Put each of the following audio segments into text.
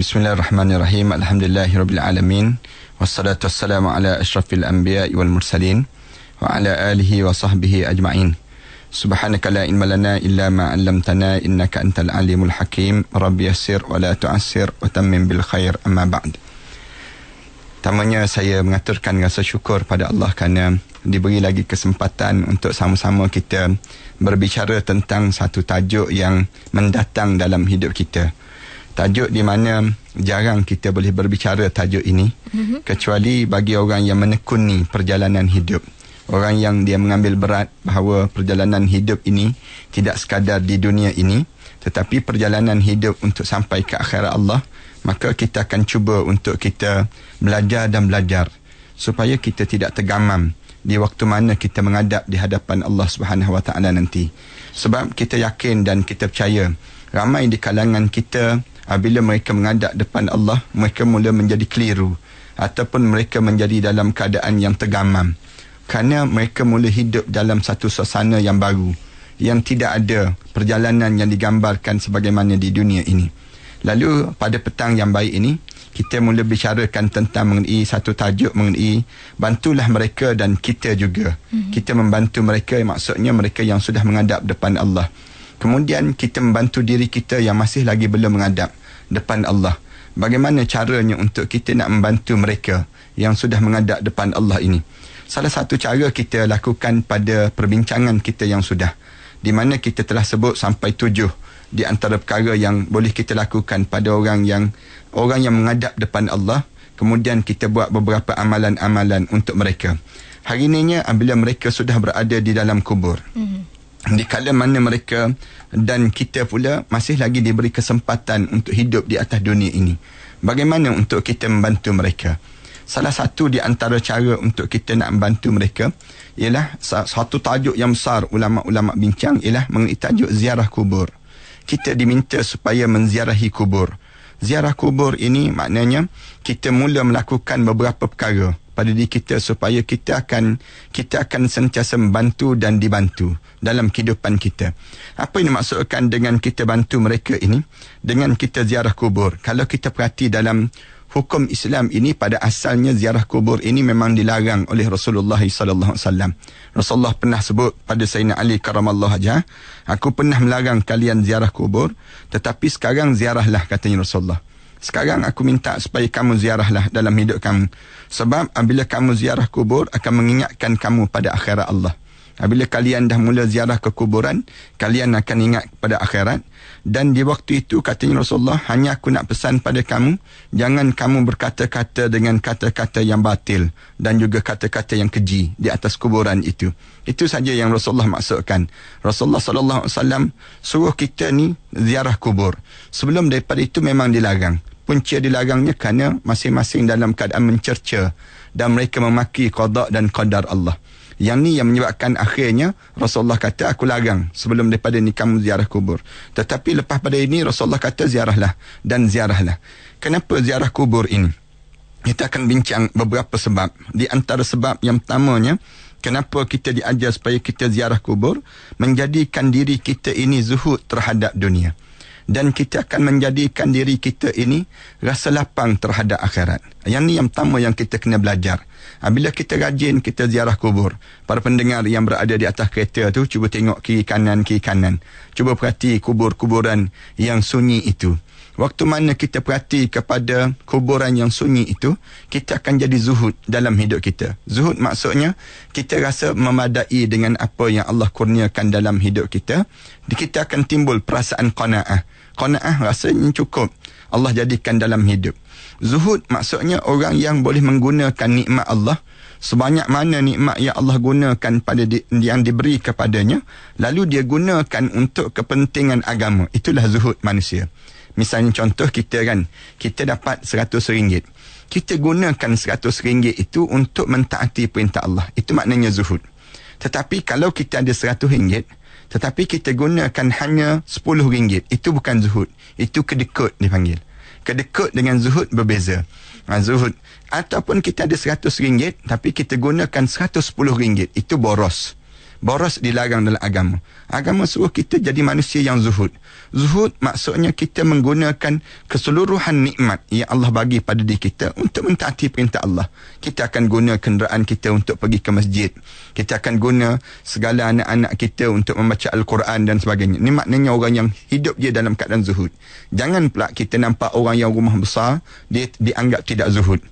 Bismillahirrahmanirrahim. Alhamdulillahirabbilalamin. Wassalatu wassalamu ala asyrafil anbiya wal mursalin wa ala alihi wa sahbihi ajma'in. Subhanaka la ilma lana illa ma 'allamtana innaka antal alimul hakim. Rabbi yassir wa la tu'assir wa tammim bil khair amma ba'd. Tamanya saya mengaturkan rasa syukur pada Allah kerana diberi lagi kesempatan untuk sama-sama kita berbicara tentang satu tajuk yang mendatang dalam hidup kita tajuk di mana jarang kita boleh berbicara tajuk ini mm-hmm. kecuali bagi orang yang menekuni perjalanan hidup orang yang dia mengambil berat bahawa perjalanan hidup ini tidak sekadar di dunia ini tetapi perjalanan hidup untuk sampai ke akhirat Allah maka kita akan cuba untuk kita belajar dan belajar supaya kita tidak tergamam di waktu mana kita menghadap di hadapan Allah Subhanahu Wa Taala nanti sebab kita yakin dan kita percaya ramai di kalangan kita Ah, bila mereka mengadap depan Allah, mereka mula menjadi keliru. Ataupun mereka menjadi dalam keadaan yang tergamam. Kerana mereka mula hidup dalam satu suasana yang baru. Yang tidak ada perjalanan yang digambarkan sebagaimana di dunia ini. Lalu pada petang yang baik ini, kita mula bicarakan tentang mengenai satu tajuk mengenai bantulah mereka dan kita juga. Mm-hmm. Kita membantu mereka maksudnya mereka yang sudah mengadap depan Allah. Kemudian kita membantu diri kita yang masih lagi belum mengadap depan Allah. Bagaimana caranya untuk kita nak membantu mereka yang sudah mengadap depan Allah ini? Salah satu cara kita lakukan pada perbincangan kita yang sudah. Di mana kita telah sebut sampai tujuh di antara perkara yang boleh kita lakukan pada orang yang orang yang mengadap depan Allah. Kemudian kita buat beberapa amalan-amalan untuk mereka. Hari ininya apabila mereka sudah berada di dalam kubur. Mm-hmm di kala mana mereka dan kita pula masih lagi diberi kesempatan untuk hidup di atas dunia ini. Bagaimana untuk kita membantu mereka? Salah satu di antara cara untuk kita nak membantu mereka ialah satu tajuk yang besar ulama-ulama bincang ialah mengenai tajuk ziarah kubur. Kita diminta supaya menziarahi kubur. Ziarah kubur ini maknanya kita mula melakukan beberapa perkara pada diri kita supaya kita akan kita akan sentiasa membantu dan dibantu dalam kehidupan kita. Apa yang dimaksudkan dengan kita bantu mereka ini? Dengan kita ziarah kubur. Kalau kita perhati dalam hukum Islam ini pada asalnya ziarah kubur ini memang dilarang oleh Rasulullah sallallahu alaihi wasallam. Rasulullah pernah sebut pada Sayyidina Ali karamallahu aja, aku pernah melarang kalian ziarah kubur, tetapi sekarang ziarahlah katanya Rasulullah. Sekarang aku minta supaya kamu ziarahlah dalam hidup kamu. Sebab bila kamu ziarah kubur akan mengingatkan kamu pada akhirat Allah. Bila kalian dah mula ziarah ke kuburan, kalian akan ingat pada akhirat. Dan di waktu itu katanya Rasulullah, hanya aku nak pesan pada kamu, jangan kamu berkata-kata dengan kata-kata yang batil dan juga kata-kata yang keji di atas kuburan itu. Itu saja yang Rasulullah maksudkan. Rasulullah sallallahu alaihi wasallam suruh kita ni ziarah kubur. Sebelum daripada itu memang dilarang di dilarangnya kerana masing-masing dalam keadaan mencerca dan mereka memaki qada dan qadar Allah. Yang ni yang menyebabkan akhirnya Rasulullah kata aku larang sebelum daripada ni kamu ziarah kubur. Tetapi lepas pada ini Rasulullah kata ziarahlah dan ziarahlah. Kenapa ziarah kubur ini? Kita akan bincang beberapa sebab. Di antara sebab yang pertamanya kenapa kita diajar supaya kita ziarah kubur menjadikan diri kita ini zuhud terhadap dunia dan kita akan menjadikan diri kita ini rasa lapang terhadap akhirat. Yang ni yang pertama yang kita kena belajar. Ha, bila kita rajin, kita ziarah kubur. Para pendengar yang berada di atas kereta tu cuba tengok kiri kanan, kiri kanan. Cuba perhati kubur-kuburan yang sunyi itu. Waktu mana kita perhati kepada kuburan yang sunyi itu, kita akan jadi zuhud dalam hidup kita. Zuhud maksudnya, kita rasa memadai dengan apa yang Allah kurniakan dalam hidup kita, kita akan timbul perasaan qana'ah. Qanaah rasanya cukup Allah jadikan dalam hidup. Zuhud maksudnya orang yang boleh menggunakan nikmat Allah sebanyak mana nikmat yang Allah gunakan pada di, yang diberi kepadanya lalu dia gunakan untuk kepentingan agama. Itulah zuhud manusia. Misalnya contoh kita kan, kita dapat seratus ringgit, Kita gunakan seratus ringgit itu untuk mentaati perintah Allah. Itu maknanya zuhud. Tetapi kalau kita ada seratus ringgit tetapi kita gunakan hanya RM10. Itu bukan zuhud. Itu kedekut dipanggil. Kedekut dengan zuhud berbeza. Ha, zuhud. Ataupun kita ada RM100 tapi kita gunakan RM110. Itu boros boros dilarang dalam agama. Agama suruh kita jadi manusia yang zuhud. Zuhud maksudnya kita menggunakan keseluruhan nikmat yang Allah bagi pada diri kita untuk mentaati perintah Allah. Kita akan guna kenderaan kita untuk pergi ke masjid. Kita akan guna segala anak-anak kita untuk membaca Al-Quran dan sebagainya. Ini maknanya orang yang hidup dia dalam keadaan zuhud. Jangan pula kita nampak orang yang rumah besar, dia dianggap tidak zuhud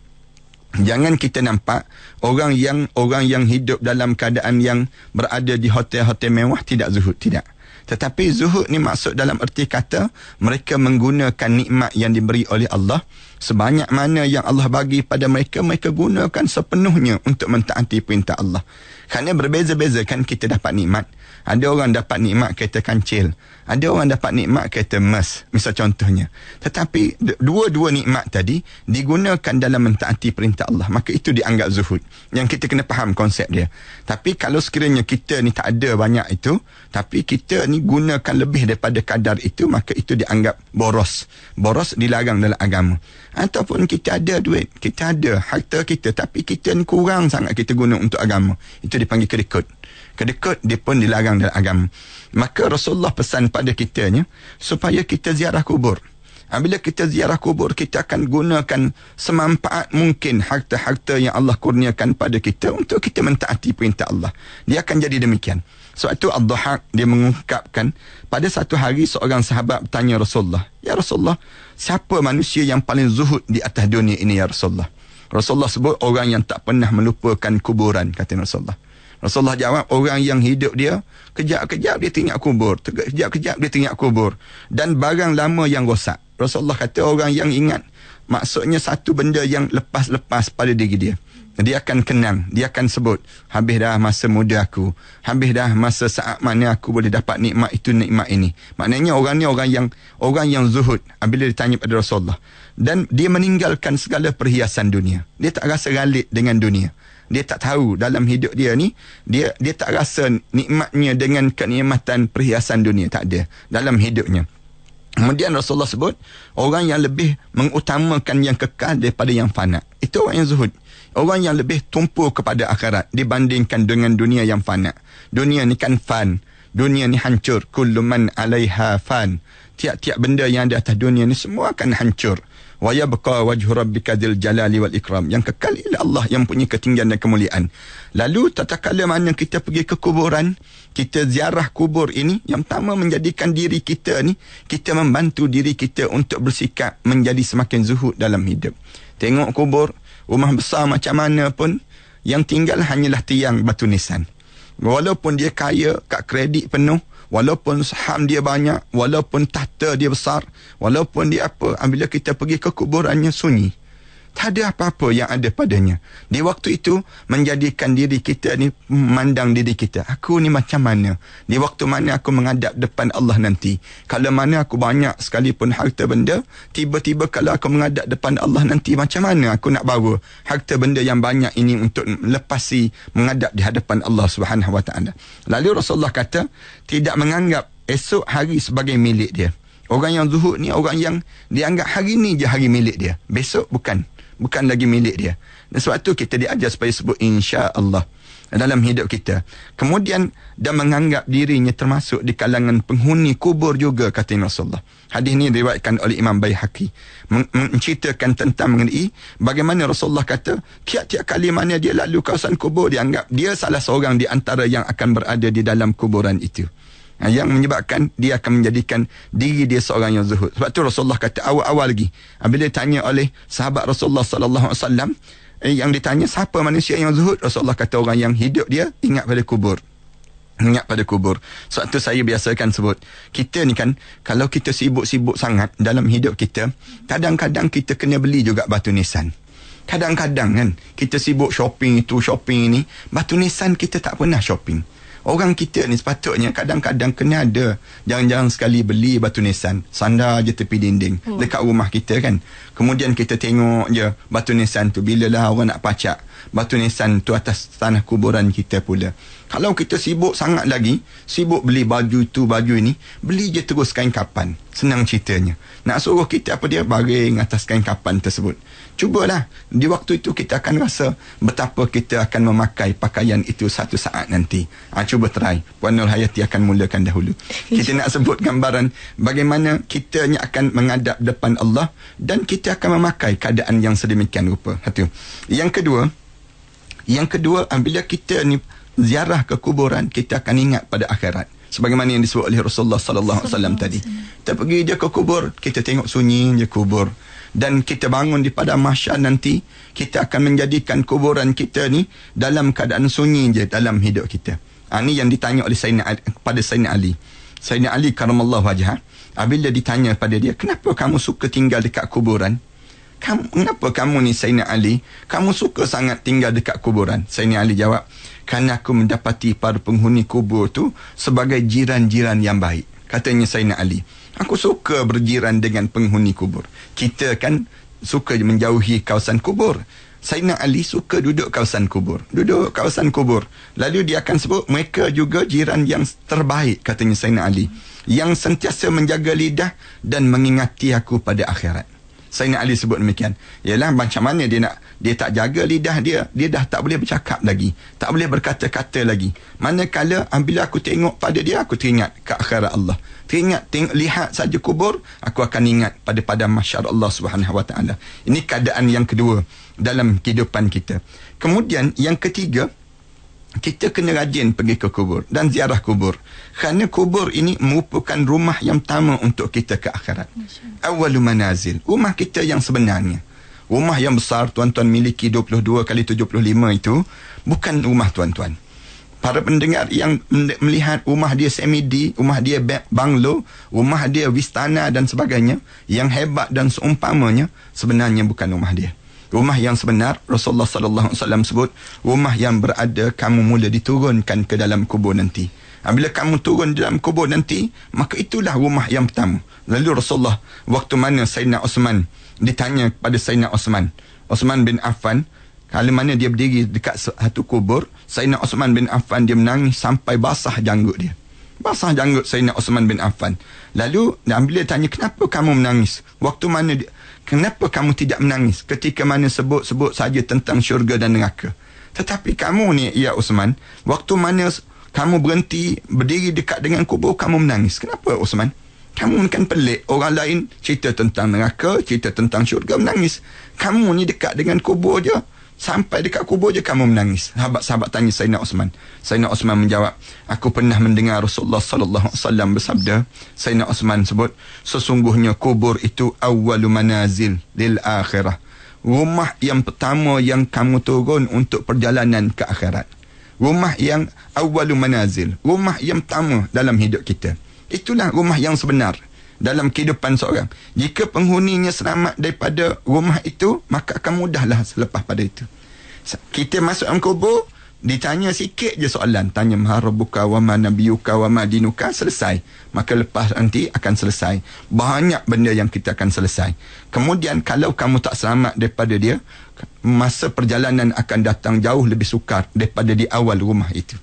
jangan kita nampak orang yang orang yang hidup dalam keadaan yang berada di hotel-hotel mewah tidak zuhud tidak tetapi zuhud ni maksud dalam erti kata mereka menggunakan nikmat yang diberi oleh Allah sebanyak mana yang Allah bagi pada mereka mereka gunakan sepenuhnya untuk mentaati perintah Allah kerana berbeza-beza kan kita dapat nikmat ada orang dapat nikmat kereta kancil. Ada orang dapat nikmat kereta mas. Misal contohnya. Tetapi dua-dua nikmat tadi digunakan dalam mentaati perintah Allah. Maka itu dianggap zuhud. Yang kita kena faham konsep dia. Tapi kalau sekiranya kita ni tak ada banyak itu. Tapi kita ni gunakan lebih daripada kadar itu. Maka itu dianggap boros. Boros dilarang dalam agama. Ataupun kita ada duit. Kita ada harta kita. Tapi kita ni kurang sangat kita guna untuk agama. Itu dipanggil kerikut kedekut dia pun dilarang dalam agama. Maka Rasulullah pesan pada kita kitanya supaya kita ziarah kubur. Ha, bila kita ziarah kubur, kita akan gunakan semampaat mungkin harta-harta yang Allah kurniakan pada kita untuk kita mentaati perintah Allah. Dia akan jadi demikian. Sebab itu Abdu'l-Haq dia mengungkapkan pada satu hari seorang sahabat bertanya Rasulullah. Ya Rasulullah, siapa manusia yang paling zuhud di atas dunia ini ya Rasulullah? Rasulullah sebut orang yang tak pernah melupakan kuburan, kata Rasulullah. Rasulullah jawab orang yang hidup dia kejap-kejap dia tinggal kubur, kejap-kejap dia tinggal kubur dan barang lama yang rosak. Rasulullah kata orang yang ingat maksudnya satu benda yang lepas-lepas pada diri dia. Dia akan kenang, dia akan sebut habis dah masa muda aku, habis dah masa saat mana aku boleh dapat nikmat itu nikmat ini. Maknanya orang ni orang yang orang yang zuhud bila ditanya pada Rasulullah dan dia meninggalkan segala perhiasan dunia. Dia tak rasa ralit dengan dunia dia tak tahu dalam hidup dia ni dia dia tak rasa nikmatnya dengan kenikmatan perhiasan dunia tak ada dalam hidupnya kemudian Rasulullah sebut orang yang lebih mengutamakan yang kekal daripada yang fana itu orang yang zuhud orang yang lebih tumpu kepada akhirat dibandingkan dengan dunia yang fana dunia ni kan fan dunia ni hancur kullu man 'alaiha fan tiap-tiap benda yang ada atas dunia ni semua akan hancur wa yabqa wajhu rabbika dzil jalali wal ikram yang kekal ialah Allah yang punya ketinggian dan kemuliaan lalu tatkala mana kita pergi ke kuburan kita ziarah kubur ini yang pertama menjadikan diri kita ni kita membantu diri kita untuk bersikap menjadi semakin zuhud dalam hidup tengok kubur rumah besar macam mana pun yang tinggal hanyalah tiang batu nisan walaupun dia kaya kat kredit penuh walaupun saham dia banyak, walaupun tahta dia besar, walaupun dia apa, bila kita pergi ke kuburannya sunyi tak ada apa-apa yang ada padanya. Di waktu itu, menjadikan diri kita ni memandang diri kita. Aku ni macam mana? Di waktu mana aku menghadap depan Allah nanti? Kalau mana aku banyak sekalipun harta benda, tiba-tiba kalau aku menghadap depan Allah nanti, macam mana aku nak bawa harta benda yang banyak ini untuk lepasi menghadap di hadapan Allah Subhanahu SWT? Lalu Rasulullah kata, tidak menganggap esok hari sebagai milik dia. Orang yang zuhud ni orang yang dianggap hari ni je hari milik dia. Besok bukan bukan lagi milik dia. Dan sebab itu kita diajar supaya sebut insya-Allah dalam hidup kita. Kemudian dan menganggap dirinya termasuk di kalangan penghuni kubur juga kata Nabi Rasulullah. Hadis ini diriwayatkan oleh Imam Baihaqi menceritakan tentang mengenai bagaimana Rasulullah kata tiap-tiap kali mana dia lalu kawasan kubur dianggap dia salah seorang di antara yang akan berada di dalam kuburan itu yang menyebabkan dia akan menjadikan diri dia seorang yang zuhud. Sebab tu Rasulullah kata awal-awal lagi ah, bila tanya oleh sahabat Rasulullah sallallahu alaihi wasallam eh, yang ditanya siapa manusia yang zuhud Rasulullah kata orang yang hidup dia ingat pada kubur ingat pada kubur sebab tu saya biasakan sebut kita ni kan kalau kita sibuk-sibuk sangat dalam hidup kita kadang-kadang kita kena beli juga batu nisan kadang-kadang kan kita sibuk shopping itu shopping ini batu nisan kita tak pernah shopping Orang kita ni sepatutnya kadang-kadang kena ada jangan-jangan sekali beli batu nisan sandar je tepi dinding hmm. dekat rumah kita kan. Kemudian kita tengok je batu nisan tu bila lah orang nak pacak batu nisan tu atas tanah kuburan kita pula. Kalau kita sibuk sangat lagi, sibuk beli baju tu, baju ini, beli je terus kain kapan. Senang ceritanya. Nak suruh kita apa dia baring atas kain kapan tersebut cubalah di waktu itu kita akan rasa betapa kita akan memakai pakaian itu satu saat nanti ha, cuba try Puan Nur Hayati akan mulakan dahulu kita nak sebut gambaran bagaimana kita akan mengadap depan Allah dan kita akan memakai keadaan yang sedemikian rupa satu yang kedua yang kedua bila kita ni ziarah ke kuburan kita akan ingat pada akhirat sebagaimana yang disebut oleh Rasulullah sallallahu alaihi wasallam tadi. Kita pergi je ke kubur, kita tengok sunyi je kubur dan kita bangun di pada mahsyar nanti kita akan menjadikan kuburan kita ni dalam keadaan sunyi je dalam hidup kita ha, ni yang ditanya oleh Sayyidina Ali, pada Sayyidina Ali Sayyidina Ali karamallahu wajah apabila ha? ditanya pada dia kenapa kamu suka tinggal dekat kuburan kamu, kenapa kamu ni Sayyidina Ali kamu suka sangat tinggal dekat kuburan Sayyidina Ali jawab kerana aku mendapati para penghuni kubur tu sebagai jiran-jiran yang baik katanya Sayyidina Ali Aku suka berjiran dengan penghuni kubur. Kita kan suka menjauhi kawasan kubur. Sayyidina Ali suka duduk kawasan kubur. Duduk kawasan kubur. Lalu dia akan sebut mereka juga jiran yang terbaik katanya Sayyidina Ali. Yang sentiasa menjaga lidah dan mengingati aku pada akhirat. Saya nak Ali sebut demikian. Ialah macam mana dia nak dia tak jaga lidah dia, dia dah tak boleh bercakap lagi, tak boleh berkata-kata lagi. Manakala apabila aku tengok pada dia aku teringat ke akhirat Allah. Teringat tengok lihat saja kubur, aku akan ingat pada pada mahsyar Allah Subhanahu Ini keadaan yang kedua dalam kehidupan kita. Kemudian yang ketiga, kita kena rajin pergi ke kubur dan ziarah kubur kerana kubur ini merupakan rumah yang pertama untuk kita ke akhirat awalu manazil rumah kita yang sebenarnya rumah yang besar tuan-tuan miliki 22 kali 75 itu bukan rumah tuan-tuan para pendengar yang melihat rumah dia SMD, rumah dia banglo, rumah dia wistana dan sebagainya yang hebat dan seumpamanya sebenarnya bukan rumah dia rumah yang sebenar Rasulullah sallallahu alaihi wasallam sebut rumah yang berada kamu mula diturunkan ke dalam kubur nanti ha, bila kamu turun dalam kubur nanti maka itulah rumah yang pertama lalu Rasulullah waktu mana Sayyidina Osman ditanya kepada Sayyidina Osman Osman bin Affan kalau mana dia berdiri dekat satu kubur Sayyidina Osman bin Affan dia menangis sampai basah janggut dia basah janggut Sayyidina Osman bin Affan lalu dan bila tanya kenapa kamu menangis waktu mana dia, kenapa kamu tidak menangis ketika mana sebut-sebut saja tentang syurga dan neraka? Tetapi kamu ni, ya Usman, waktu mana kamu berhenti berdiri dekat dengan kubur, kamu menangis. Kenapa, Usman? Kamu kan pelik. Orang lain cerita tentang neraka, cerita tentang syurga, menangis. Kamu ni dekat dengan kubur je. Sampai dekat kubur je kamu menangis. Sahabat-sahabat tanya Sayyidina Osman. Sayyidina Osman menjawab, Aku pernah mendengar Rasulullah Sallallahu SAW bersabda, Sayyidina Osman sebut, Sesungguhnya kubur itu awalu manazil lil akhirah. Rumah yang pertama yang kamu turun untuk perjalanan ke akhirat. Rumah yang awalu manazil. Rumah yang pertama dalam hidup kita. Itulah rumah yang sebenar dalam kehidupan seorang. Jika penghuninya selamat daripada rumah itu, maka akan mudahlah selepas pada itu. Kita masuk dalam kubur, ditanya sikit je soalan. Tanya maharabuka wa ma nabiyuka wa ma dinuka, selesai. Maka lepas nanti akan selesai. Banyak benda yang kita akan selesai. Kemudian kalau kamu tak selamat daripada dia, masa perjalanan akan datang jauh lebih sukar daripada di awal rumah itu.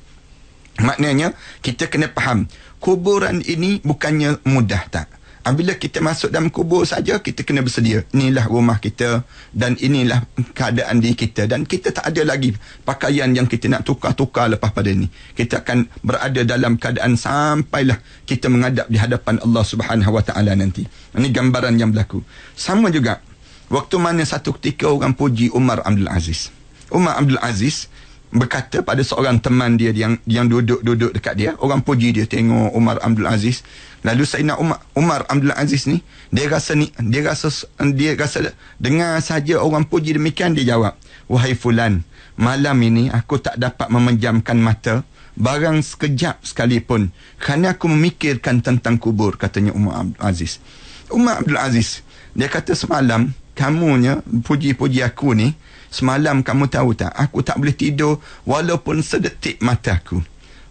Maknanya kita kena faham kuburan ini bukannya mudah tak. Bila kita masuk dalam kubur saja kita kena bersedia. Inilah rumah kita dan inilah keadaan diri kita. Dan kita tak ada lagi pakaian yang kita nak tukar-tukar lepas pada ini. Kita akan berada dalam keadaan sampailah kita menghadap di hadapan Allah Subhanahu SWT nanti. Ini gambaran yang berlaku. Sama juga, waktu mana satu ketika orang puji Umar Abdul Aziz. Umar Abdul Aziz berkata pada seorang teman dia yang yang duduk-duduk dekat dia orang puji dia tengok Umar Abdul Aziz lalu Saidina Umar, Umar Abdul Aziz ni dia rasa ni dia rasa dia rasa dengar saja orang puji demikian dia jawab wahai fulan malam ini aku tak dapat memejamkan mata barang sekejap sekalipun kerana aku memikirkan tentang kubur katanya Umar Abdul Aziz Umar Abdul Aziz dia kata semalam kamunya puji-puji aku ni Semalam kamu tahu tak Aku tak boleh tidur Walaupun sedetik mataku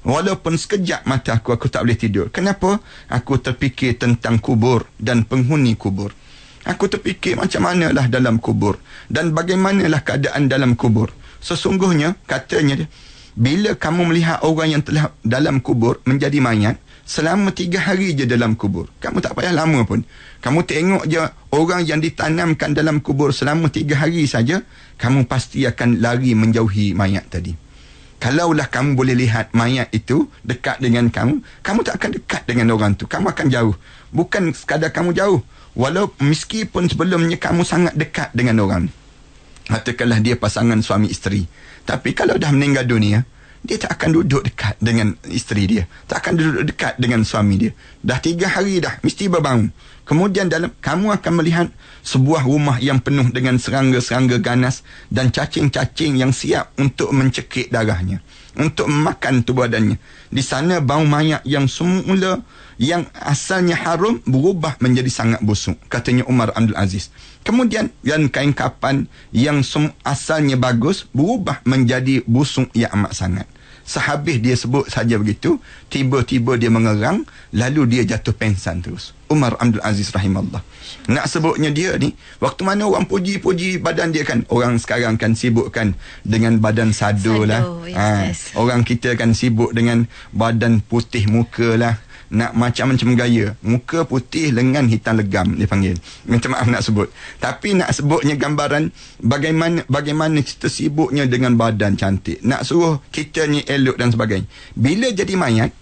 Walaupun sekejap mata aku Aku tak boleh tidur Kenapa? Aku terfikir tentang kubur Dan penghuni kubur Aku terfikir macam manalah dalam kubur Dan bagaimanalah keadaan dalam kubur Sesungguhnya katanya dia, Bila kamu melihat orang yang telah dalam kubur Menjadi mayat selama tiga hari je dalam kubur. Kamu tak payah lama pun. Kamu tengok je orang yang ditanamkan dalam kubur selama tiga hari saja, kamu pasti akan lari menjauhi mayat tadi. Kalaulah kamu boleh lihat mayat itu dekat dengan kamu, kamu tak akan dekat dengan orang tu. Kamu akan jauh. Bukan sekadar kamu jauh. Walau meskipun sebelumnya kamu sangat dekat dengan orang. Katakanlah dia pasangan suami isteri. Tapi kalau dah meninggal dunia, dia tak akan duduk dekat dengan isteri dia. Tak akan duduk dekat dengan suami dia. Dah tiga hari dah, mesti berbangun. Kemudian dalam kamu akan melihat sebuah rumah yang penuh dengan serangga-serangga ganas dan cacing-cacing yang siap untuk mencekik darahnya. Untuk memakan tubuh badannya. Di sana bau mayat yang semula yang asalnya harum berubah menjadi sangat busuk. Katanya Umar Abdul Aziz. Kemudian dan kain kapan yang asalnya bagus berubah menjadi busuk yang amat sangat sehabis dia sebut saja begitu, tiba-tiba dia mengerang, lalu dia jatuh pensan terus. Umar Abdul Aziz rahimahullah. Nak sebutnya dia ni, waktu mana orang puji-puji badan dia kan, orang sekarang kan sibukkan dengan badan sadu, sadu lah. Yes, ha. yes. Orang kita kan sibuk dengan badan putih muka lah nak macam-macam gaya muka putih lengan hitam legam dia panggil minta maaf nak sebut tapi nak sebutnya gambaran bagaimana bagaimana kita sibuknya dengan badan cantik nak suruh kita ni elok dan sebagainya bila jadi mayat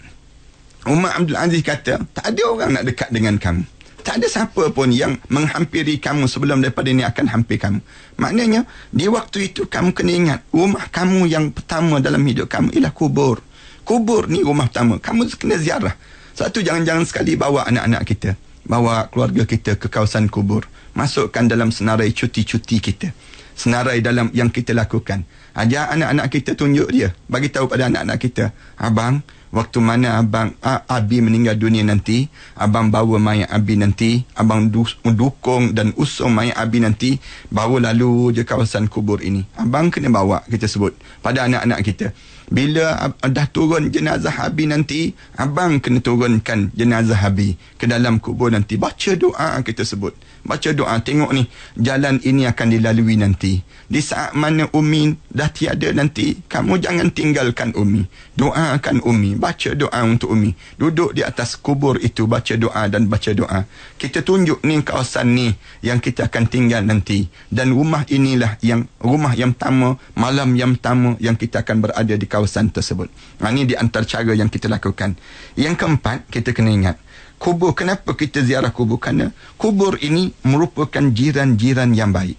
Umar Abdul Aziz kata tak ada orang nak dekat dengan kamu tak ada siapa pun yang menghampiri kamu sebelum daripada ini akan hampir kamu. Maknanya, di waktu itu kamu kena ingat rumah kamu yang pertama dalam hidup kamu ialah kubur. Kubur ni rumah pertama. Kamu kena ziarah. Satu jangan-jangan sekali bawa anak-anak kita, bawa keluarga kita ke kawasan kubur, masukkan dalam senarai cuti-cuti kita. Senarai dalam yang kita lakukan. Ajar anak-anak kita tunjuk dia, bagi tahu pada anak-anak kita, abang Waktu mana abang Abi meninggal dunia nanti, abang bawa mayat Abi nanti, abang du, dukung dan usung mayat Abi nanti, bawa lalu je kawasan kubur ini. Abang kena bawa kita sebut pada anak-anak kita bila dah turun jenazah Habib nanti, abang kena turunkan jenazah Habib ke dalam kubur nanti. Baca doa kita sebut. Baca doa, tengok ni, jalan ini akan dilalui nanti. Di saat mana Umi dah tiada nanti, kamu jangan tinggalkan Umi. Doakan Umi, baca doa untuk Umi. Duduk di atas kubur itu, baca doa dan baca doa. Kita tunjuk ni kawasan ni yang kita akan tinggal nanti. Dan rumah inilah yang rumah yang pertama, malam yang pertama yang kita akan berada di kawasan kawasan tersebut. Ha, ini di antara cara yang kita lakukan. Yang keempat, kita kena ingat. Kubur, kenapa kita ziarah kubur? Kerana kubur ini merupakan jiran-jiran yang baik.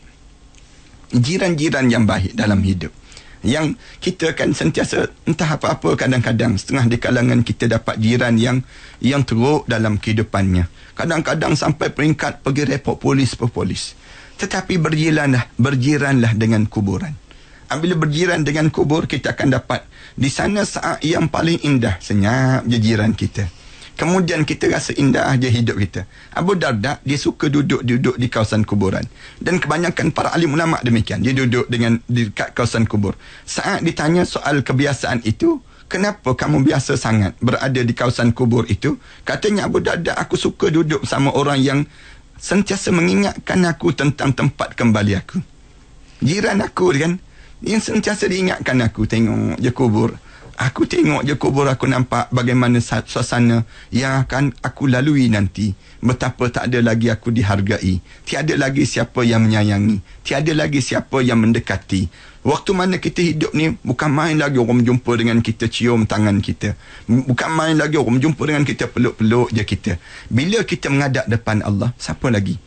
Jiran-jiran yang baik dalam hidup. Yang kita akan sentiasa entah apa-apa kadang-kadang setengah di kalangan kita dapat jiran yang yang teruk dalam kehidupannya. Kadang-kadang sampai peringkat pergi repot polis-polis. Tetapi berjiranlah, berjiranlah dengan kuburan. Apabila berjiran dengan kubur kita akan dapat di sana saat yang paling indah senyap jiran kita. Kemudian kita rasa indah je hidup kita. Abu Darda dia suka duduk-duduk di kawasan kuburan dan kebanyakan para alim ulama demikian dia duduk dengan di dekat kawasan kubur. Saat ditanya soal kebiasaan itu, kenapa kamu biasa sangat berada di kawasan kubur itu? Katanya Abu Darda aku suka duduk sama orang yang sentiasa mengingatkan aku tentang tempat kembali aku. Jiran aku kan, yang sentiasa diingatkan aku tengok je kubur. Aku tengok je kubur aku nampak bagaimana suasana yang akan aku lalui nanti. Betapa tak ada lagi aku dihargai. Tiada lagi siapa yang menyayangi. Tiada lagi siapa yang mendekati. Waktu mana kita hidup ni bukan main lagi orang jumpa dengan kita cium tangan kita. Bukan main lagi orang jumpa dengan kita peluk-peluk je kita. Bila kita menghadap depan Allah, siapa lagi?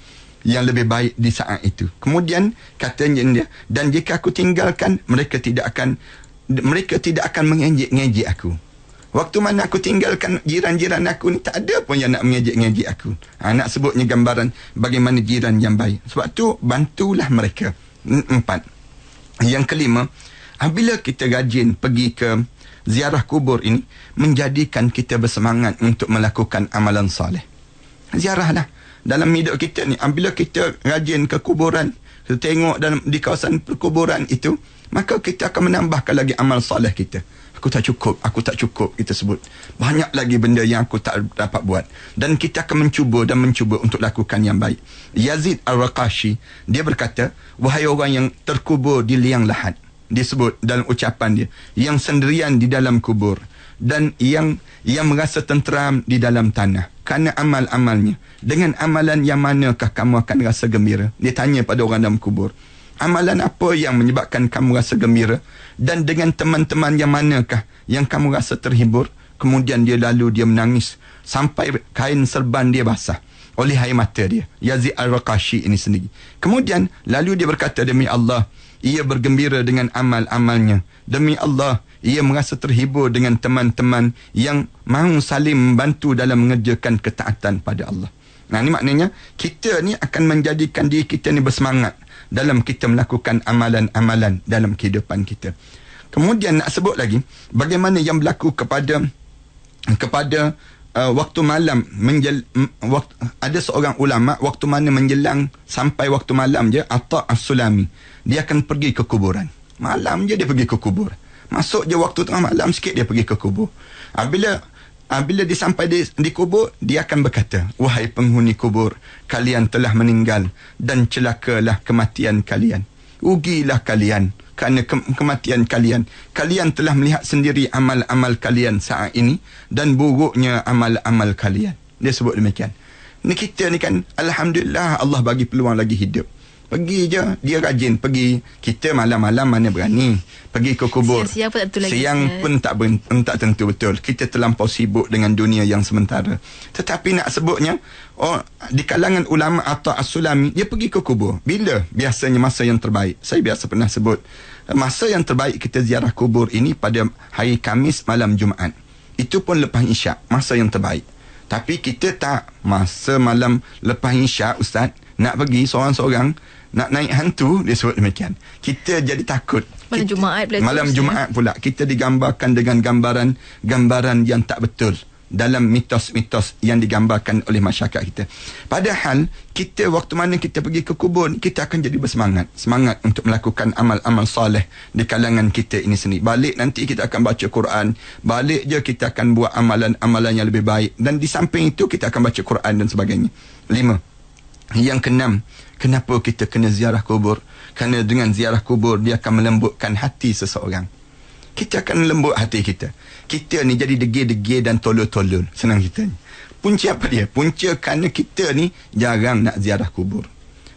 yang lebih baik di saat itu. Kemudian katanya dia dan jika aku tinggalkan mereka tidak akan mereka tidak akan mengejek-ngejek aku. Waktu mana aku tinggalkan jiran-jiran aku ni tak ada pun yang nak mengejek-ngejek aku. Ha, nak sebutnya gambaran bagaimana jiran yang baik. Sebab tu bantulah mereka. Empat. Yang kelima, apabila kita rajin pergi ke ziarah kubur ini menjadikan kita bersemangat untuk melakukan amalan soleh. Ziarahlah dalam hidup kita ni apabila kita rajin ke kuburan kita tengok dalam di kawasan perkuburan itu maka kita akan menambahkan lagi amal soleh kita aku tak cukup aku tak cukup kita sebut banyak lagi benda yang aku tak dapat buat dan kita akan mencuba dan mencuba untuk lakukan yang baik Yazid Al-Raqashi dia berkata wahai orang yang terkubur di liang lahat disebut dalam ucapan dia yang sendirian di dalam kubur dan yang yang merasa tenteram di dalam tanah kerana amal-amalnya dengan amalan yang manakah kamu akan rasa gembira dia tanya pada orang dalam kubur amalan apa yang menyebabkan kamu rasa gembira dan dengan teman-teman yang manakah yang kamu rasa terhibur kemudian dia lalu dia menangis sampai kain serban dia basah oleh air mata dia Yazid Al-Raqashi ini sendiri kemudian lalu dia berkata demi Allah ia bergembira dengan amal-amalnya demi Allah ia merasa terhibur dengan teman-teman yang mahu saling membantu dalam mengerjakan ketaatan pada Allah. Nah ini maknanya kita ni akan menjadikan diri kita ni bersemangat dalam kita melakukan amalan-amalan dalam kehidupan kita. Kemudian nak sebut lagi bagaimana yang berlaku kepada kepada uh, waktu malam menjel, waktu, ada seorang ulama waktu mana menjelang sampai waktu malam je atau as-sulami dia akan pergi ke kuburan. Malam je dia pergi ke kuburan. Masuk je waktu tengah malam sikit dia pergi ke kubur. Ha, bila ha, bila dia sampai di, di kubur, dia akan berkata, "Wahai penghuni kubur, kalian telah meninggal dan celakalah kematian kalian. Ugilah kalian kerana ke- kematian kalian. Kalian telah melihat sendiri amal-amal kalian saat ini dan buruknya amal-amal kalian." Dia sebut demikian. Ni kita ni kan alhamdulillah Allah bagi peluang lagi hidup. Pergi je Dia rajin pergi Kita malam-malam mana berani Pergi ke kubur Siang-siang pun tak tentu lagi Siang ya. pun tak, ber, tak tentu betul Kita terlampau sibuk dengan dunia yang sementara Tetapi nak sebutnya oh, Di kalangan ulama atau as-sulami Dia pergi ke kubur Bila biasanya masa yang terbaik Saya biasa pernah sebut Masa yang terbaik kita ziarah kubur ini Pada hari Kamis malam Jumaat Itu pun lepas isyak Masa yang terbaik Tapi kita tak Masa malam lepas isyak Ustaz nak pergi seorang-seorang nak naik hantu dia sebut demikian kita jadi takut malam kita, jumaat pula malam ya. jumaat pula kita digambarkan dengan gambaran gambaran yang tak betul dalam mitos-mitos yang digambarkan oleh masyarakat kita padahal kita waktu mana kita pergi ke kubur kita akan jadi bersemangat semangat untuk melakukan amal-amal soleh di kalangan kita ini sendiri balik nanti kita akan baca Quran balik je kita akan buat amalan-amalan yang lebih baik dan di samping itu kita akan baca Quran dan sebagainya lima yang keenam, kenapa kita kena ziarah kubur? Kerana dengan ziarah kubur dia akan melembutkan hati seseorang. Kita akan lembut hati kita. Kita ni jadi degi-degi dan tolol-tolol. Senang kita ni. Punca apa dia? Punca kerana kita ni jarang nak ziarah kubur.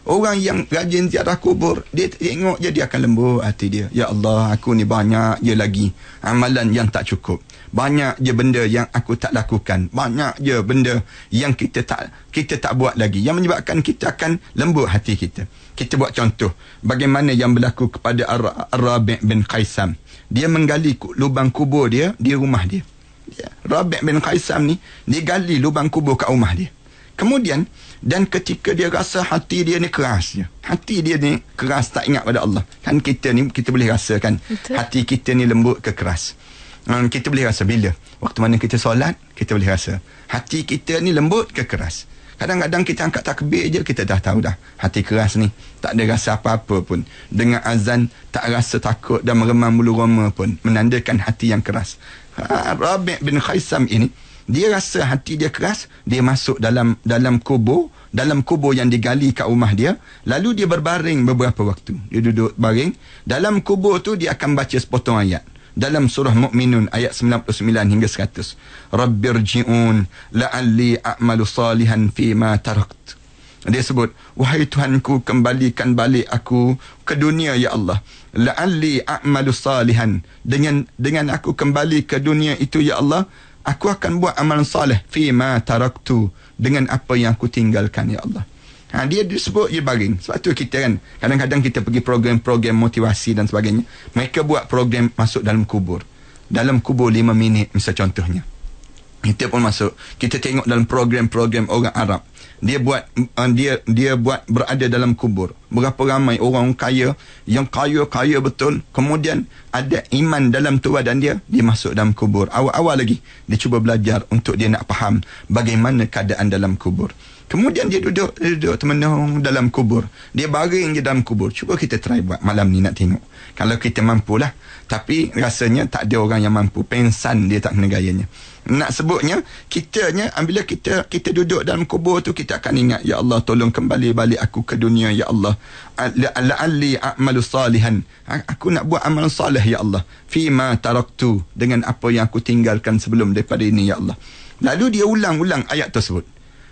Orang yang rajin ziarah kubur, dia tengok je dia akan lembut hati dia. Ya Allah, aku ni banyak je lagi. Amalan yang tak cukup banyak je benda yang aku tak lakukan banyak je benda yang kita tak kita tak buat lagi yang menyebabkan kita akan lembut hati kita kita buat contoh bagaimana yang berlaku kepada Rabi bin Qaisam dia menggali lubang kubur dia di rumah dia ya, Rabi bin Qaisam ni dia gali lubang kubur kat rumah dia kemudian dan ketika dia rasa hati dia ni keras je. Hati dia ni keras tak ingat pada Allah. Kan kita ni kita boleh rasa kan. Hati kita ni lembut ke keras um, kita boleh rasa bila waktu mana kita solat kita boleh rasa hati kita ni lembut ke keras kadang-kadang kita angkat takbir je kita dah tahu dah hati keras ni tak ada rasa apa-apa pun dengan azan tak rasa takut dan meremang bulu roma pun menandakan hati yang keras ha, Rabi' bin Khaisam ini dia rasa hati dia keras dia masuk dalam dalam kubur dalam kubur yang digali kat rumah dia lalu dia berbaring beberapa waktu dia duduk baring dalam kubur tu dia akan baca sepotong ayat dalam surah Mukminun ayat 99 hingga 100. Rabbirji'un la'alli a'malu salihan fi ma tarakt. Dia sebut, wahai Tuhanku kembalikan balik aku ke dunia ya Allah. La'alli a'malu salihan dengan dengan aku kembali ke dunia itu ya Allah, aku akan buat amalan soleh fi ma taraktu dengan apa yang aku tinggalkan ya Allah. Ha, dia disebut je bagging. Sebab tu kita kan, kadang-kadang kita pergi program-program motivasi dan sebagainya. Mereka buat program masuk dalam kubur. Dalam kubur lima minit, misal contohnya. Kita pun masuk. Kita tengok dalam program-program orang Arab. Dia buat uh, dia dia buat berada dalam kubur. Berapa ramai orang kaya yang kaya-kaya betul. Kemudian ada iman dalam tua dan dia dia masuk dalam kubur. Awal-awal lagi dia cuba belajar untuk dia nak faham bagaimana keadaan dalam kubur. Kemudian dia duduk, dia duduk termenung dalam kubur. Dia baring je dalam kubur. Cuba kita try buat malam ni nak tengok. Kalau kita mampu lah, Tapi rasanya tak ada orang yang mampu. Pensan dia tak kena gayanya. Nak sebutnya, nya bila kita kita duduk dalam kubur tu, kita akan ingat, Ya Allah, tolong kembali balik aku ke dunia, Ya Allah. La'alli a'malu salihan. Ha, aku nak buat amal salih, Ya Allah. Fima taraktu. Dengan apa yang aku tinggalkan sebelum daripada ini, Ya Allah. Lalu dia ulang-ulang ayat tersebut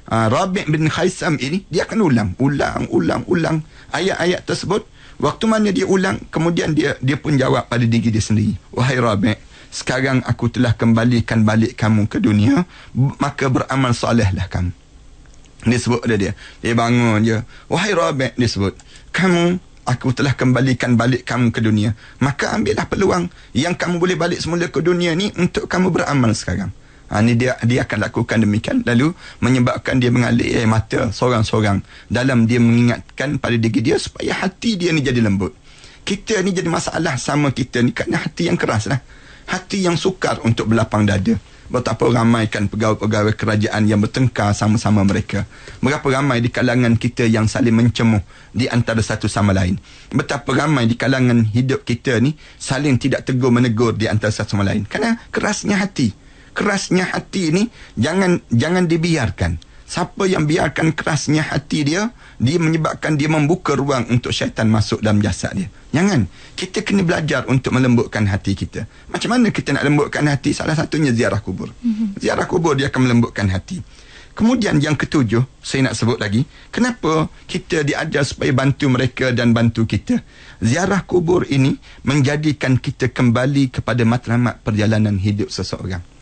uh, Rabi' bin Khaisam ini dia akan ulang ulang ulang ulang ayat-ayat tersebut waktu mana dia ulang kemudian dia dia pun jawab pada diri dia sendiri wahai Rabi' sekarang aku telah kembalikan balik kamu ke dunia maka beramal solehlah kamu dia sebut ada dia dia bangun dia wahai Rabi' dia sebut kamu aku telah kembalikan balik kamu ke dunia maka ambillah peluang yang kamu boleh balik semula ke dunia ni untuk kamu beramal sekarang Ha, ini dia dia akan lakukan demikian lalu menyebabkan dia mengalir air mata seorang-seorang dalam dia mengingatkan pada diri dia supaya hati dia ni jadi lembut. Kita ni jadi masalah sama kita ni kerana hati yang keras lah. Hati yang sukar untuk berlapang dada. Betapa ramai kan pegawai-pegawai kerajaan yang bertengkar sama-sama mereka. Berapa ramai di kalangan kita yang saling mencemuh di antara satu sama lain. Betapa ramai di kalangan hidup kita ni saling tidak tegur menegur di antara satu sama lain. Kerana kerasnya hati kerasnya hati ni jangan jangan dibiarkan. Siapa yang biarkan kerasnya hati dia, dia menyebabkan dia membuka ruang untuk syaitan masuk dalam jasad dia. Jangan. Kita kena belajar untuk melembutkan hati kita. Macam mana kita nak lembutkan hati? Salah satunya ziarah kubur. Mhm. Ziarah kubur dia akan melembutkan hati. Kemudian yang ketujuh, saya nak sebut lagi. Kenapa kita diajar supaya bantu mereka dan bantu kita? Ziarah kubur ini menjadikan kita kembali kepada matlamat perjalanan hidup seseorang.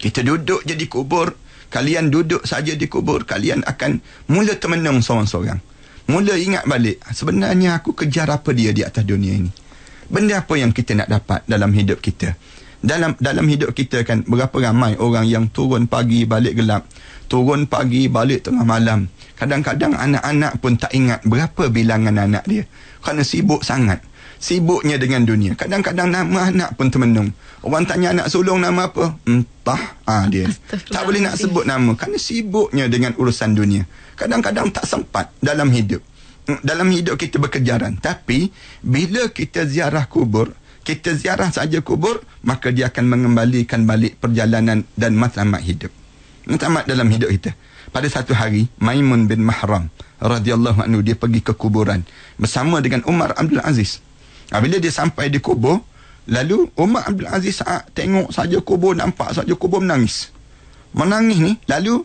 Kita duduk je di kubur. Kalian duduk saja di kubur. Kalian akan mula termenung seorang-seorang. Mula ingat balik. Sebenarnya aku kejar apa dia di atas dunia ini. Benda apa yang kita nak dapat dalam hidup kita. Dalam dalam hidup kita kan berapa ramai orang yang turun pagi balik gelap. Turun pagi balik tengah malam. Kadang-kadang anak-anak pun tak ingat berapa bilangan anak dia. Kerana sibuk sangat sibuknya dengan dunia. Kadang-kadang nama anak pun termenung. Orang tanya anak sulung nama apa? Entah. Ah dia. Tak boleh nak sebut nama kerana sibuknya dengan urusan dunia. Kadang-kadang tak sempat dalam hidup. Hmm, dalam hidup kita berkejaran. Tapi bila kita ziarah kubur, kita ziarah saja kubur, maka dia akan mengembalikan balik perjalanan dan matlamat hidup. Matlamat dalam hidup kita. Pada satu hari, Maimun bin Mahram radhiyallahu anhu dia pergi ke kuburan bersama dengan Umar Abdul Aziz Ha, bila dia sampai di kubur, lalu Umar Abdul Aziz saat tengok saja kubur, nampak saja kubur menangis. Menangis ni, lalu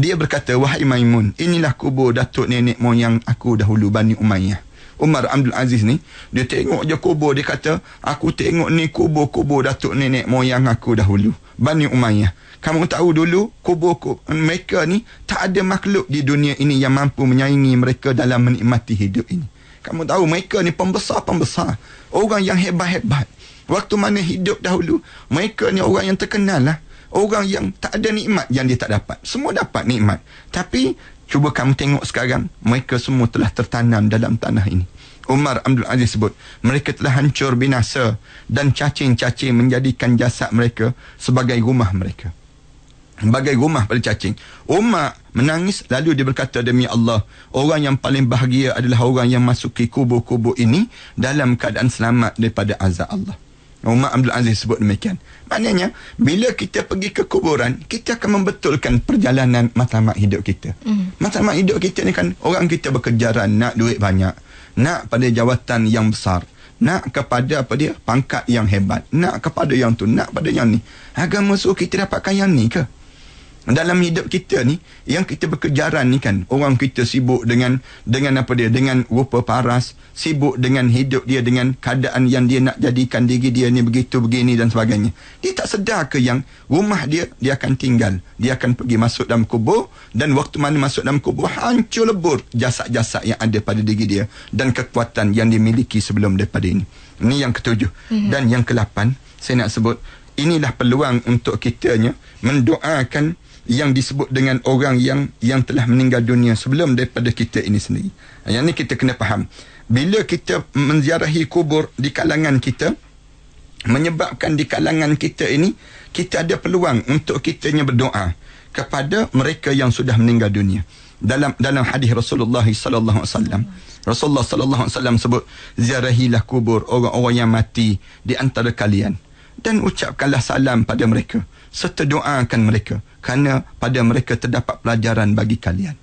dia berkata, Wahai Maimun, inilah kubur datuk nenek moyang aku dahulu, Bani Umayyah. Umar Abdul Aziz ni, dia tengok je kubur, dia kata, aku tengok ni kubur-kubur datuk nenek moyang aku dahulu, Bani Umayyah. Kamu tahu dulu, kubur mereka ni, tak ada makhluk di dunia ini yang mampu menyaingi mereka dalam menikmati hidup ini kamu tahu mereka ni pembesar-pembesar orang yang hebat-hebat waktu mana hidup dahulu mereka ni orang yang terkenal lah orang yang tak ada nikmat yang dia tak dapat semua dapat nikmat tapi cuba kamu tengok sekarang mereka semua telah tertanam dalam tanah ini Umar Abdul Aziz sebut mereka telah hancur binasa dan cacing-cacing menjadikan jasad mereka sebagai rumah mereka bagai rumah pada cacing. Umar menangis lalu dia berkata demi Allah, orang yang paling bahagia adalah orang yang masuk ke kubur-kubur ini dalam keadaan selamat daripada azab Allah. Umar Abdul Aziz sebut demikian. Maknanya, bila kita pergi ke kuburan, kita akan membetulkan perjalanan matlamat hidup kita. Mm. Matlamat hidup kita ni kan orang kita berkejaran nak duit banyak, nak pada jawatan yang besar, nak kepada apa dia pangkat yang hebat nak kepada yang tu nak pada yang ni agama suruh kita dapatkan yang ni ke dalam hidup kita ni yang kita berkejaran ni kan orang kita sibuk dengan dengan apa dia dengan rupa paras sibuk dengan hidup dia dengan keadaan yang dia nak jadikan diri dia ni begitu begini dan sebagainya dia tak sedar ke yang rumah dia dia akan tinggal dia akan pergi masuk dalam kubur dan waktu mana masuk dalam kubur hancur lebur jasad-jasad yang ada pada diri dia dan kekuatan yang dimiliki sebelum daripada ini ini yang ketujuh mm-hmm. dan yang kelapan saya nak sebut inilah peluang untuk kitanya mendoakan yang disebut dengan orang yang yang telah meninggal dunia sebelum daripada kita ini sendiri. Ha, yang ini kita kena faham. Bila kita menziarahi kubur di kalangan kita, menyebabkan di kalangan kita ini, kita ada peluang untuk kitanya berdoa kepada mereka yang sudah meninggal dunia. Dalam dalam hadis Rasulullah sallallahu alaihi wasallam. Rasulullah sallallahu alaihi wasallam sebut ziarahilah kubur orang-orang yang mati di antara kalian dan ucapkanlah salam pada mereka serta doakan mereka kerana pada mereka terdapat pelajaran bagi kalian.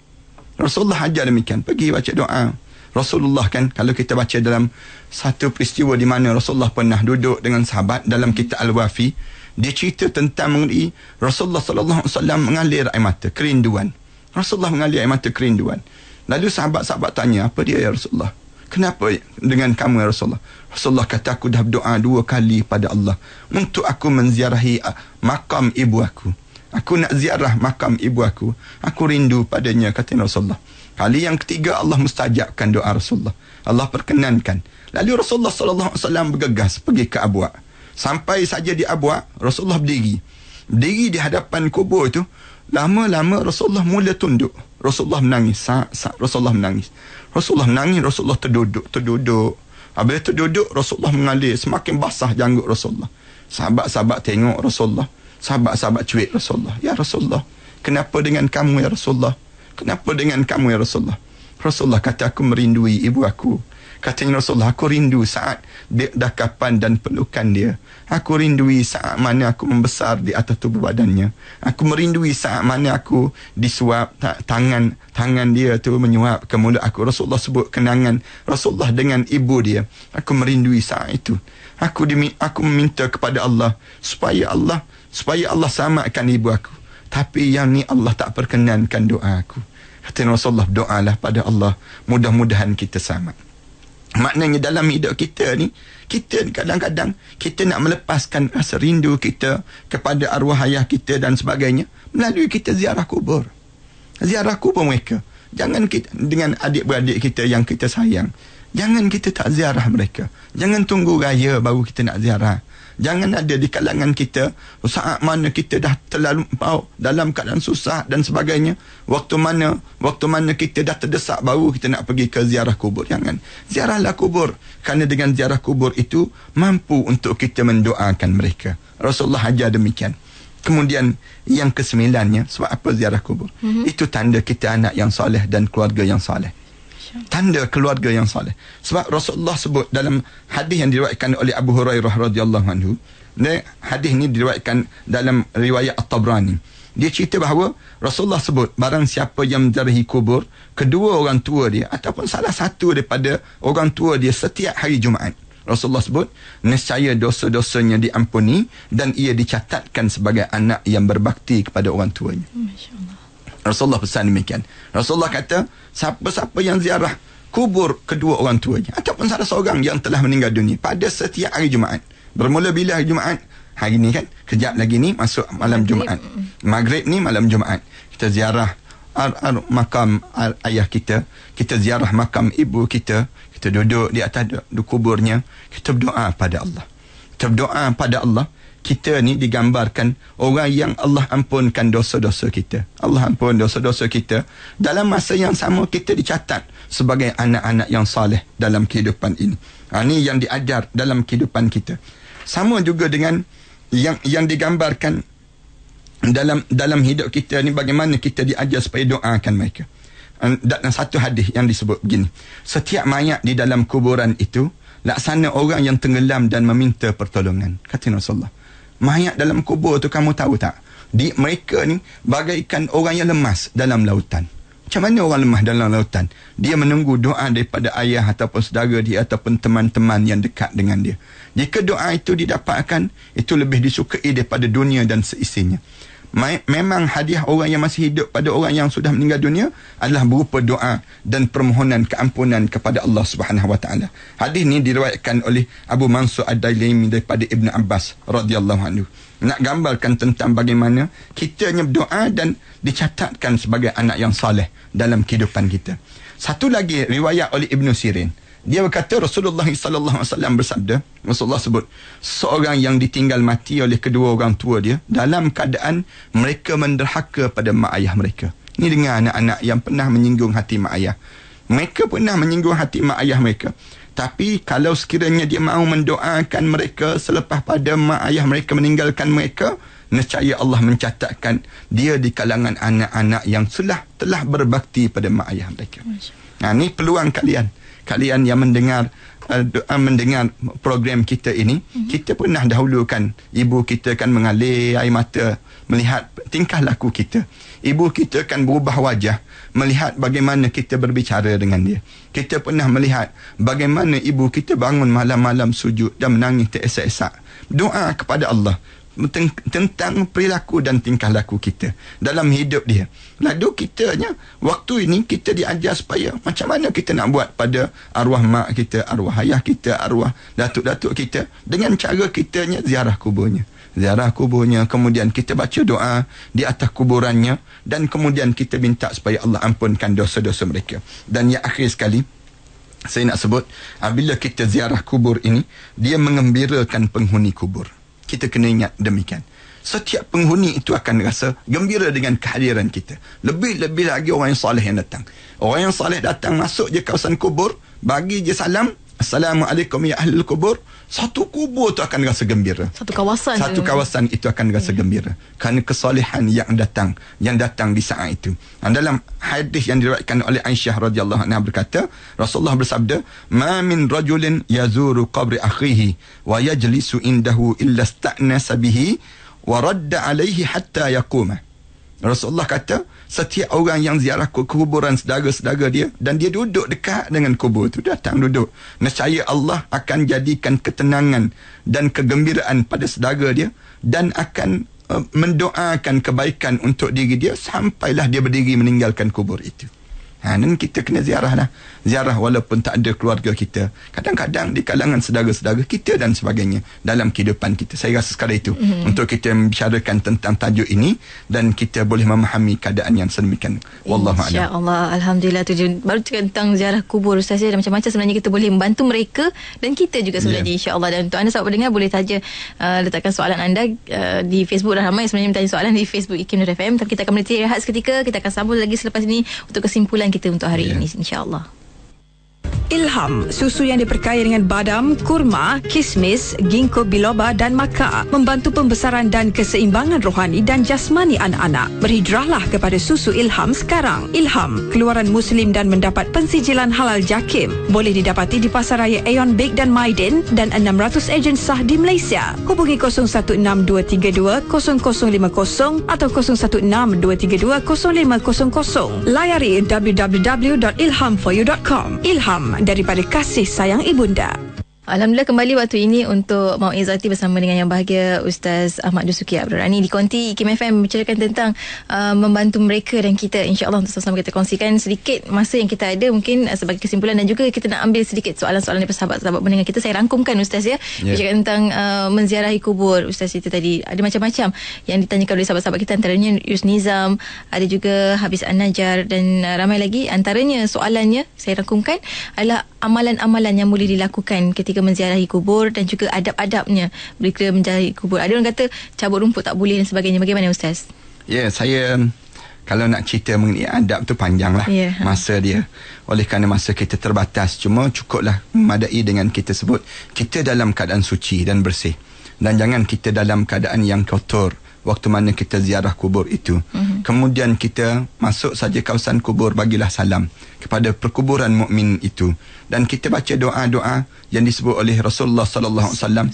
Rasulullah ajar demikian. Pergi baca doa. Rasulullah kan kalau kita baca dalam satu peristiwa di mana Rasulullah pernah duduk dengan sahabat dalam kitab Al-Wafi, dia cerita tentang mengenai Rasulullah sallallahu alaihi wasallam mengalir air mata kerinduan. Rasulullah mengalir air mata kerinduan. Lalu sahabat-sahabat tanya, apa dia ya Rasulullah? Kenapa dengan kamu ya Rasulullah? Rasulullah kata aku dah berdoa dua kali pada Allah untuk aku menziarahi ah, makam ibu aku. Aku nak ziarah makam ibu aku. Aku rindu padanya kata Rasulullah. Kali yang ketiga Allah mustajabkan doa Rasulullah. Allah perkenankan. Lalu Rasulullah sallallahu alaihi wasallam bergegas pergi ke Abwa. Sampai saja di Abwa, Rasulullah berdiri. Berdiri di hadapan kubur itu, lama-lama Rasulullah mula tunduk. Rasulullah menangis. Sa, sa, Rasulullah menangis. Rasulullah menangis, Rasulullah terduduk, terduduk. Bila terduduk, Rasulullah mengalir. Semakin basah janggut Rasulullah. Sahabat-sahabat tengok Rasulullah. Sahabat-sahabat cuik Rasulullah. Ya Rasulullah, kenapa dengan kamu ya Rasulullah? Kenapa dengan kamu ya Rasulullah? Rasulullah kata, aku merindui ibu aku. Katanya Rasulullah, aku rindu saat dakapan dan pelukan dia. Aku rindui saat mana aku membesar di atas tubuh badannya. Aku merindui saat mana aku disuap tangan tangan dia tu menyuap ke mulut aku. Rasulullah sebut kenangan Rasulullah dengan ibu dia. Aku merindui saat itu. Aku aku meminta kepada Allah supaya Allah supaya Allah samakan ibu aku. Tapi yang ni Allah tak perkenankan doa aku. Hati Rasulullah doalah pada Allah. Mudah-mudahan kita selamat. Maknanya dalam hidup kita ni, kita kadang-kadang kita nak melepaskan rasa rindu kita kepada arwah ayah kita dan sebagainya melalui kita ziarah kubur. Ziarah kubur mereka. Jangan kita dengan adik-beradik kita yang kita sayang. Jangan kita tak ziarah mereka. Jangan tunggu raya baru kita nak ziarah. Jangan ada di kalangan kita saat mana kita dah terlalu dalam keadaan susah dan sebagainya. Waktu mana waktu mana kita dah terdesak baru kita nak pergi ke ziarah kubur. Jangan. Ziarahlah kubur. Kerana dengan ziarah kubur itu mampu untuk kita mendoakan mereka. Rasulullah ajar demikian. Kemudian yang kesembilannya sebab apa ziarah kubur? Mm-hmm. Itu tanda kita anak yang soleh dan keluarga yang soleh tanda keluarga yang soleh sebab Rasulullah sebut dalam hadis yang diriwayatkan oleh Abu Hurairah radhiyallahu anhu ni hadis ni diriwayatkan dalam riwayat At-Tabrani dia cerita bahawa Rasulullah sebut barang siapa yang menjarahi kubur kedua orang tua dia ataupun salah satu daripada orang tua dia setiap hari Jumaat Rasulullah sebut nescaya dosa-dosanya diampuni dan ia dicatatkan sebagai anak yang berbakti kepada orang tuanya masyaallah Rasulullah pesan demikian. Rasulullah kata, siapa-siapa yang ziarah kubur kedua orang tuanya ataupun salah seorang yang telah meninggal dunia pada setiap hari Jumaat. Bermula bila hari Jumaat? Hari ni kan, kejap lagi ni masuk malam Jumaat. Maghrib ni malam Jumaat. Kita ziarah ar, ar, makam ar, ayah kita, kita ziarah makam ibu kita, kita duduk di atas du, kuburnya, kita berdoa pada Allah. Kita berdoa pada Allah kita ni digambarkan orang yang Allah ampunkan dosa-dosa kita. Allah ampun dosa-dosa kita. Dalam masa yang sama kita dicatat sebagai anak-anak yang saleh dalam kehidupan ini. Ha, ini yang diajar dalam kehidupan kita. Sama juga dengan yang yang digambarkan dalam dalam hidup kita ni bagaimana kita diajar supaya doakan mereka. Ha, dan satu hadis yang disebut begini. Setiap mayat di dalam kuburan itu laksana orang yang tenggelam dan meminta pertolongan. Kata Rasulullah mayat dalam kubur tu kamu tahu tak? Di mereka ni bagaikan orang yang lemas dalam lautan. Macam mana orang lemah dalam lautan? Dia menunggu doa daripada ayah ataupun saudara dia ataupun teman-teman yang dekat dengan dia. Jika doa itu didapatkan, itu lebih disukai daripada dunia dan seisinya memang hadiah orang yang masih hidup pada orang yang sudah meninggal dunia adalah berupa doa dan permohonan keampunan kepada Allah Subhanahu Wa Taala. Hadis ini diriwayatkan oleh Abu Mansur Ad-Dailami daripada Ibn Abbas radhiyallahu anhu. Nak gambarkan tentang bagaimana kita hanya berdoa dan dicatatkan sebagai anak yang saleh dalam kehidupan kita. Satu lagi riwayat oleh Ibn Sirin. Dia berkata Rasulullah SAW bersabda, Rasulullah sebut, seorang yang ditinggal mati oleh kedua orang tua dia dalam keadaan mereka menderhaka pada mak ayah mereka. Ini dengar anak-anak yang pernah menyinggung hati mak ayah. Mereka pernah menyinggung hati mak ayah mereka. Tapi kalau sekiranya dia mahu mendoakan mereka selepas pada mak ayah mereka meninggalkan mereka, nescaya Allah mencatatkan dia di kalangan anak-anak yang telah telah berbakti pada mak ayah mereka. Masya. Ha, ni peluang kalian. Kalian yang mendengar uh, mendengar program kita ini, mm-hmm. kita pun dah dahulukan ibu kita kan mengalir air mata melihat tingkah laku kita. Ibu kita kan berubah wajah melihat bagaimana kita berbicara dengan dia. Kita pernah melihat bagaimana ibu kita bangun malam-malam sujud dan menangis teresak-esak. Doa kepada Allah tentang perilaku dan tingkah laku kita dalam hidup dia. Lalu kitanya waktu ini kita diajar supaya macam mana kita nak buat pada arwah mak kita, arwah ayah kita, arwah datuk-datuk kita dengan cara kitanya ziarah kuburnya. Ziarah kuburnya kemudian kita baca doa di atas kuburannya dan kemudian kita minta supaya Allah ampunkan dosa-dosa mereka. Dan yang akhir sekali saya nak sebut bila kita ziarah kubur ini dia mengembirakan penghuni kubur kita kena ingat demikian. Setiap penghuni itu akan rasa gembira dengan kehadiran kita. Lebih-lebih lagi orang yang salih yang datang. Orang yang salih datang masuk je kawasan kubur, bagi je salam, Assalamualaikum ya ahli kubur Satu kubur tu akan rasa gembira Satu kawasan Satu je. kawasan itu akan rasa yeah. Hmm. gembira Kerana kesalahan yang datang Yang datang di saat itu Dan Dalam hadis yang diriwayatkan oleh Aisyah radhiyallahu anha berkata Rasulullah bersabda Ma min rajulin yazuru qabri akhihi Wa yajlisu indahu illa sta'na sabihi Wa radda alaihi hatta yakuma Rasulullah kata setiap orang yang ziarah ke kuburan sedara-sedara dia dan dia duduk dekat dengan kubur tu datang duduk nescaya Allah akan jadikan ketenangan dan kegembiraan pada sedara dia dan akan uh, mendoakan kebaikan untuk diri dia sampailah dia berdiri meninggalkan kubur itu ha dan kita kena ziarahlah ziarah walaupun tak ada keluarga kita kadang-kadang di kalangan saudara-saudara kita dan sebagainya dalam kehidupan kita saya rasa sekali itu mm-hmm. untuk kita membicarakan tentang tajuk ini dan kita boleh memahami keadaan yang sedemikian wallahualam insyaallah alhamdulillah tujuh. baru cakap tentang ziarah kubur ustaz ada macam-macam sebenarnya kita boleh membantu mereka dan kita juga ya. sebenarnya yeah. Allah dan untuk anda sahabat pendengar boleh saja uh, letakkan soalan anda uh, di Facebook dan ramai sebenarnya bertanya soalan di Facebook Ikim Nur FM tapi kita akan berhenti rehat seketika kita akan sambung lagi selepas ini untuk kesimpulan kita untuk hari yeah. ini Allah. Ilham, susu yang diperkaya dengan badam, kurma, kismis, ginkgo biloba dan maka membantu pembesaran dan keseimbangan rohani dan jasmani anak-anak. Berhijrahlah kepada susu Ilham sekarang. Ilham, keluaran Muslim dan mendapat pensijilan halal JAKIM. Boleh didapati di pasar raya Aeon Big dan Maiden dan 600 ejen sah di Malaysia. Hubungi 016 0050 atau 016 0500 Layari www.ilhamforyou.com. Ilham Faham daripada kasih sayang ibunda. Alhamdulillah kembali waktu ini untuk Mau Izzati bersama dengan yang bahagia Ustaz Ahmad Dusuki Abdul Rani di Konti IKIM FM bercerakan tentang uh, membantu mereka dan kita insyaAllah untuk sama-sama kita kongsikan sedikit masa yang kita ada mungkin uh, sebagai kesimpulan dan juga kita nak ambil sedikit soalan-soalan daripada sahabat-sahabat pendengar kita saya rangkumkan Ustaz ya yeah. bercerakan tentang uh, menziarahi kubur Ustaz itu tadi ada macam-macam yang ditanyakan oleh sahabat-sahabat kita antaranya Yus Nizam ada juga Habis An-Najar dan uh, ramai lagi antaranya soalannya saya rangkumkan adalah amalan-amalan yang boleh dilakukan ketika ketika menziarahi kubur dan juga adab-adabnya bila menziarahi kubur. Ada orang kata cabut rumput tak boleh dan sebagainya. Bagaimana Ustaz? Ya, yeah, saya um, kalau nak cerita mengenai adab tu panjanglah yeah. masa dia. Oleh kerana masa kita terbatas. Cuma cukuplah memadai dengan kita sebut kita dalam keadaan suci dan bersih. Dan jangan kita dalam keadaan yang kotor waktu mana kita ziarah kubur itu. Mm-hmm. Kemudian kita masuk saja kawasan kubur bagilah salam kepada perkuburan mukmin itu dan kita baca doa-doa yang disebut oleh Rasulullah sallallahu alaihi wasallam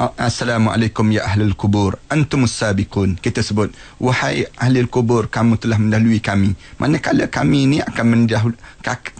Assalamualaikum ya ahlul kubur antumus sabiqun kita sebut wahai ahlul kubur kamu telah mendahului kami manakala kami ini akan mendahul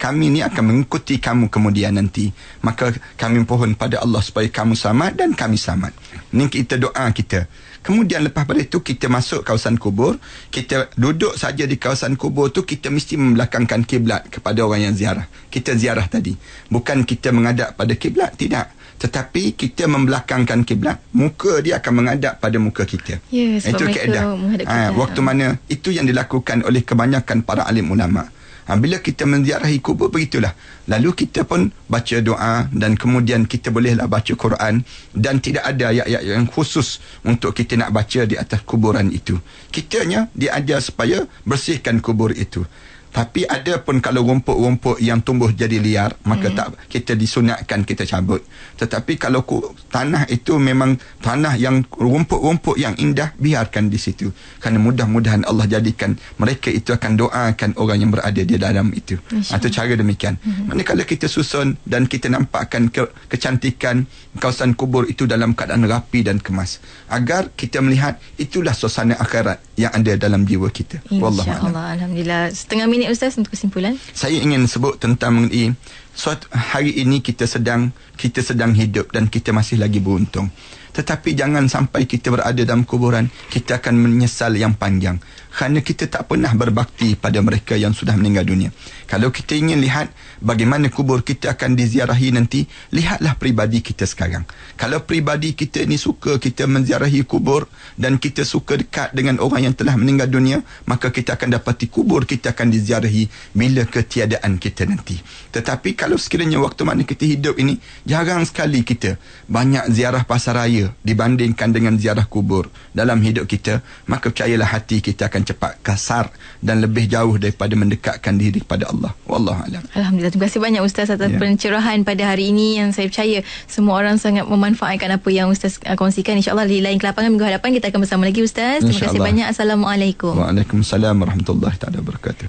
kami ini akan mengikuti kamu kemudian nanti maka kami mohon pada Allah supaya kamu selamat dan kami selamat ini kita doa kita Kemudian lepas pada itu kita masuk kawasan kubur, kita duduk saja di kawasan kubur tu kita mesti membelakangkan kiblat kepada orang yang ziarah. Kita ziarah tadi. Bukan kita menghadap pada kiblat, tidak. Tetapi kita membelakangkan kiblat, muka dia akan menghadap pada muka kita. Ya, sebab itu keadaan. Ha, waktu mana itu yang dilakukan oleh kebanyakan para alim ulama. Ha, bila kita menziarahi kubur begitulah. Lalu kita pun baca doa dan kemudian kita bolehlah baca Quran dan tidak ada ayat-ayat yang khusus untuk kita nak baca di atas kuburan itu. Kitanya diajar supaya bersihkan kubur itu. Tapi ada pun kalau rumput-rumput yang tumbuh jadi liar, maka hmm. tak kita disunatkan kita cabut. Tetapi kalau tanah itu memang tanah yang rumput-rumput yang indah, biarkan di situ. Kerana mudah-mudahan Allah jadikan mereka itu akan doakan orang yang berada di dalam itu. Insya. Atau cara demikian. Hmm. Manakala kita susun dan kita nampakkan ke, kecantikan kawasan kubur itu dalam keadaan rapi dan kemas. Agar kita melihat itulah suasana akhirat yang ada dalam jiwa kita. Insyaallah, alhamdulillah. Setengah minit ustaz untuk kesimpulan. Saya ingin sebut tentang mengenai suatu hari ini kita sedang kita sedang hidup dan kita masih lagi beruntung. Tetapi jangan sampai kita berada dalam kuburan, kita akan menyesal yang panjang kerana kita tak pernah berbakti pada mereka yang sudah meninggal dunia. Kalau kita ingin lihat bagaimana kubur kita akan diziarahi nanti, lihatlah pribadi kita sekarang. Kalau pribadi kita ini suka kita menziarahi kubur dan kita suka dekat dengan orang yang telah meninggal dunia, maka kita akan dapati kubur kita akan diziarahi bila ketiadaan kita nanti. Tetapi kalau sekiranya waktu mana kita hidup ini, jarang sekali kita banyak ziarah pasaraya dibandingkan dengan ziarah kubur dalam hidup kita, maka percayalah hati kita akan akan cepat kasar dan lebih jauh daripada mendekatkan diri kepada Allah. Wallahu a'lam. Alhamdulillah. Terima kasih banyak Ustaz atas yeah. pencerahan pada hari ini yang saya percaya semua orang sangat memanfaatkan apa yang Ustaz uh, kongsikan. Insya Allah di lain kelapangan minggu hadapan kita akan bersama lagi Ustaz. Terima kasih banyak. Assalamualaikum. Waalaikumsalam. Warahmatullahi wabarakatuh.